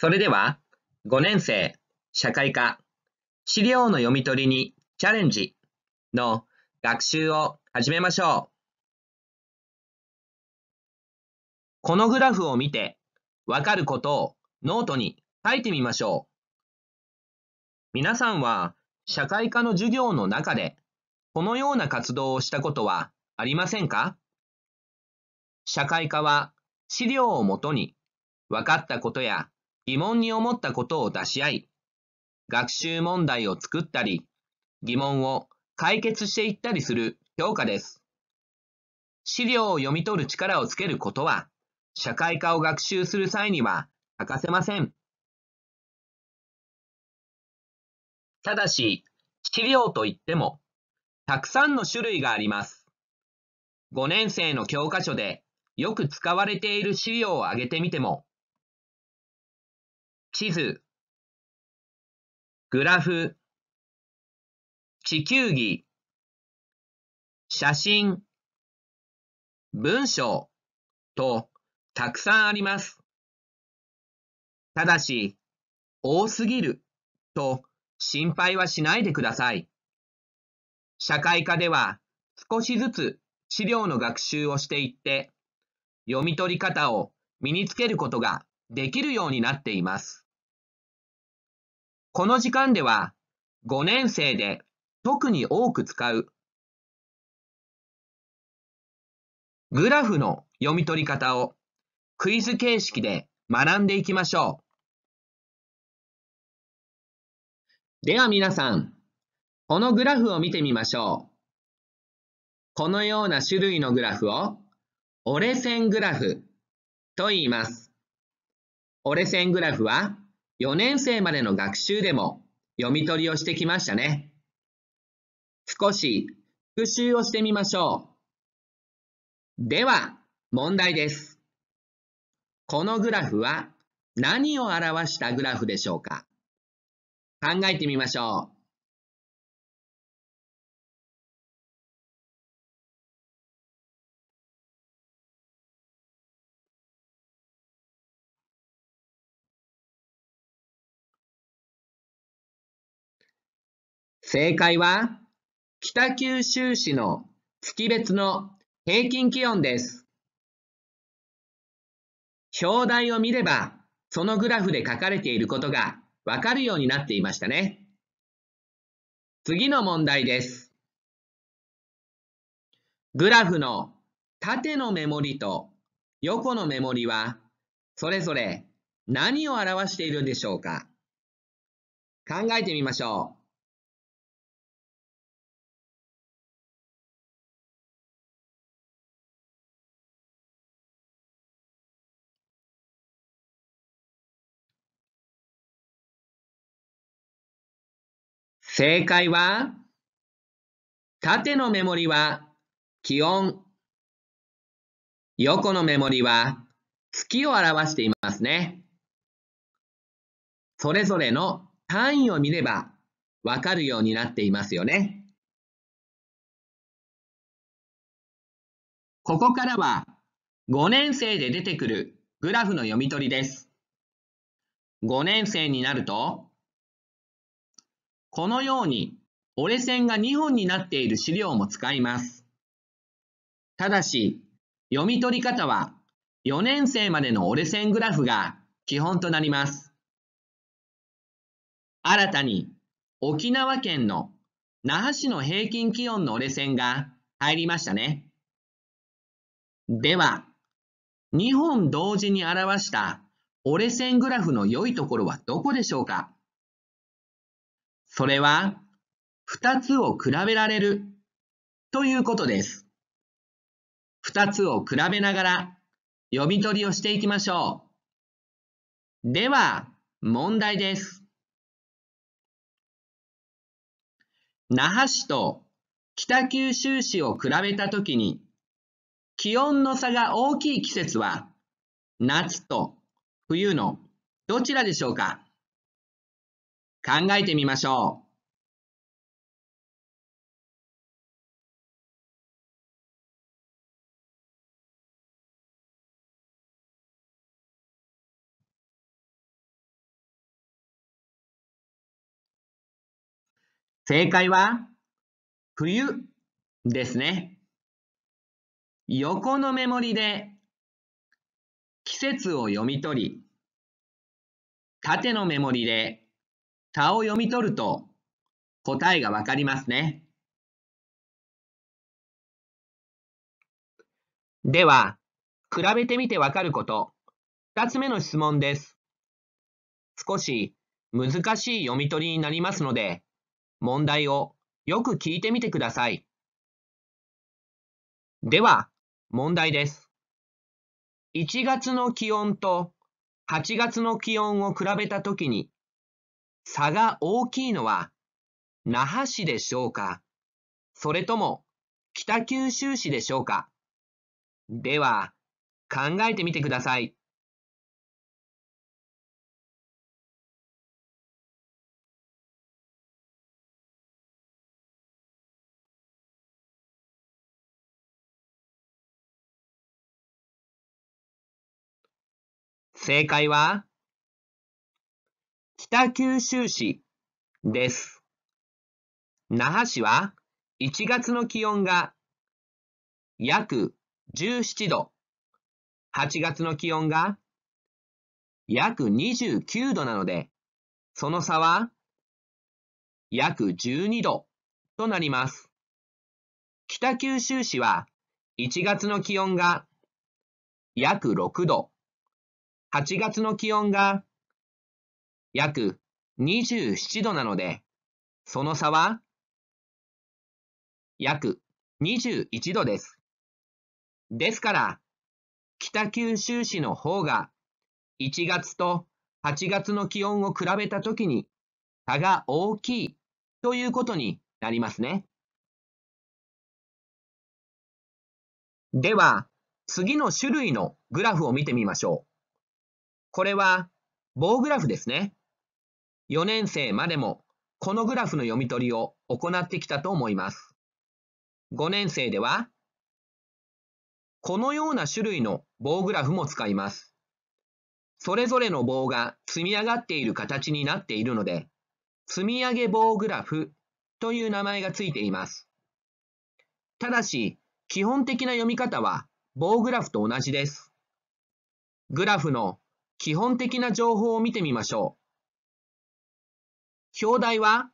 それでは、5年生、社会科、資料の読み取りにチャレンジの学習を始めましょう。このグラフを見て、わかることをノートに書いてみましょう。皆さんは、社会科の授業の中で、このような活動をしたことはありませんか社会科は、資料をもとに、分かったことや疑問に思ったことを出し合い、学習問題を作ったり、疑問を解決していったりする評価です。資料を読み取る力をつけることは、社会科を学習する際には欠かせません。ただし、資料といっても、たくさんの種類があります。5年生の教科書でよく使われている資料を挙げてみても、地図、グラフ、地球儀、写真、文章とたくさんあります。ただし、多すぎると心配はしないでください。社会科では少しずつ資料の学習をしていって、読み取り方を身につけることができるようになっています。この時間では5年生で特に多く使うグラフの読み取り方をクイズ形式で学んでいきましょう。では皆さん、このグラフを見てみましょう。このような種類のグラフを折れ線グラフと言います。折れ線グラフは4年生までの学習でも読み取りをしてきましたね。少し復習をしてみましょう。では、問題です。このグラフは何を表したグラフでしょうか考えてみましょう。正解は、北九州市の月別の平均気温です。表題を見れば、そのグラフで書かれていることがわかるようになっていましたね。次の問題です。グラフの縦の目盛りと横の目盛りは、それぞれ何を表しているんでしょうか考えてみましょう。正解は、縦のメモリは気温、横のメモリは月を表していますね。それぞれの単位を見ればわかるようになっていますよね。ここからは5年生で出てくるグラフの読み取りです。5年生になるとこのように折れ線が2本になっている資料も使います。ただし、読み取り方は4年生までの折れ線グラフが基本となります。新たに沖縄県の那覇市の平均気温の折れ線が入りましたね。では、2本同時に表した折れ線グラフの良いところはどこでしょうかそれは2つを比べられるということです。2つを比べながら読み取りをしていきましょう。では、問題です。那覇市と北九州市を比べたときに、気温の差が大きい季節は、夏と冬のどちらでしょうか考えてみましょう。正解は、冬ですね。横のメモリで季節を読み取り、縦のメモリで他を読み取ると答えがわかりますね。では、比べてみてわかること、2つ目の質問です。少し難しい読み取りになりますので、問題をよく聞いてみてください。では、問題です。1月の気温と8月の気温を比べたときに、差が大きいのは那覇市でしょうかそれとも北九州市でしょうかでは考えてみてください。正解は北九州市です。那覇市は1月の気温が約17度、8月の気温が約29度なので、その差は約12度となります。北九州市は1月の気温が約6度、8月の気温が約27度なので、その差は約21度です。ですから、北九州市の方が1月と8月の気温を比べた時に差が大きいということになりますね。では、次の種類のグラフを見てみましょう。これは棒グラフですね。4年生までもこのグラフの読み取りを行ってきたと思います。5年生では、このような種類の棒グラフも使います。それぞれの棒が積み上がっている形になっているので、積み上げ棒グラフという名前がついています。ただし、基本的な読み方は棒グラフと同じです。グラフの基本的な情報を見てみましょう。表題は、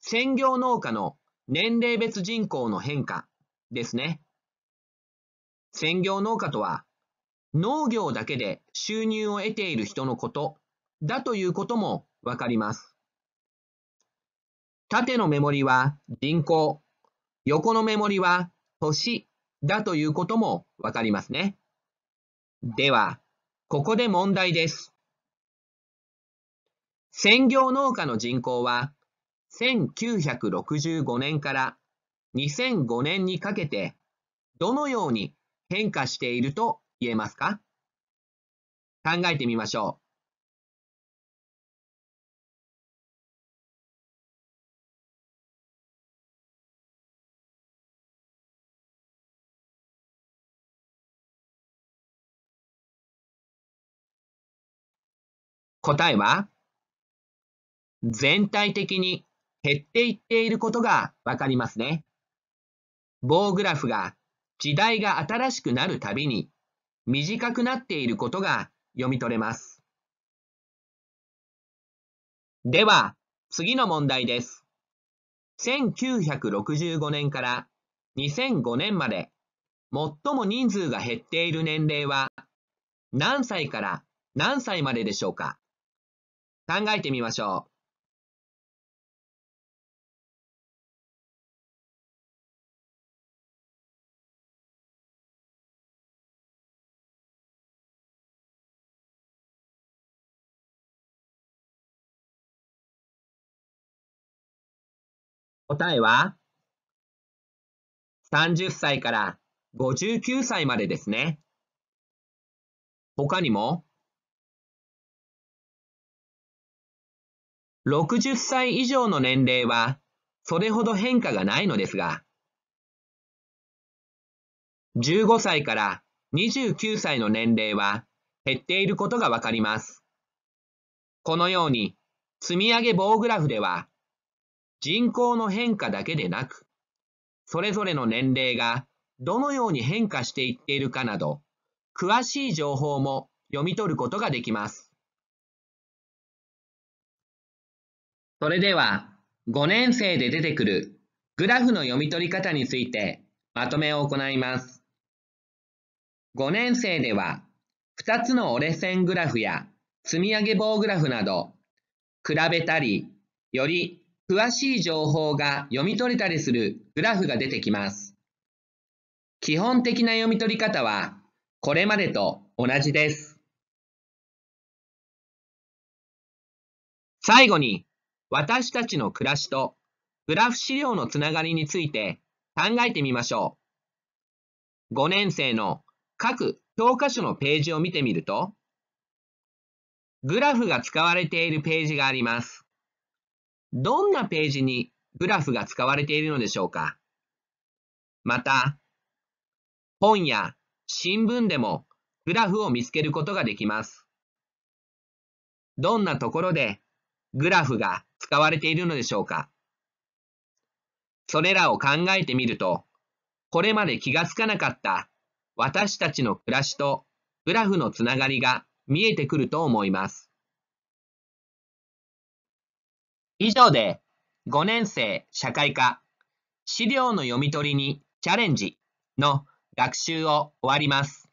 専業農家の年齢別人口の変化ですね。専業農家とは、農業だけで収入を得ている人のことだということもわかります。縦の目盛りは人口、横の目盛りは年だということもわかりますね。では、ここで問題です。専業農家の人口は1965年から2005年にかけてどのように変化していると言えますか考えてみましょう。答えは全体的に減っていっていることがわかりますね。棒グラフが時代が新しくなるたびに短くなっていることが読み取れます。では、次の問題です。1965年から2005年まで最も人数が減っている年齢は何歳から何歳まででしょうか考えてみましょう。答えは、30歳から59歳までですね。他にも、60歳以上の年齢はそれほど変化がないのですが、15歳から29歳の年齢は減っていることがわかります。このように積み上げ棒グラフでは人口の変化だけでなく、それぞれの年齢がどのように変化していっているかなど、詳しい情報も読み取ることができます。それでは、5年生で出てくるグラフの読み取り方についてまとめを行います。5年生では、2つの折れ線グラフや積み上げ棒グラフなど、比べたり、より詳しい情報が読み取れたりするグラフが出てきます。基本的な読み取り方は、これまでと同じです。最後に、私たちの暮らしとグラフ資料のつながりについて考えてみましょう。5年生の各教科書のページを見てみると、グラフが使われているページがあります。どんなページにグラフが使われているのでしょうかまた、本や新聞でもグラフを見つけることができます。どんなところでグラフが使われているのでしょうかそれらを考えてみると、これまで気がつかなかった私たちの暮らしとグラフのつながりが見えてくると思います。以上で、5年生社会科資料の読み取りにチャレンジの学習を終わります。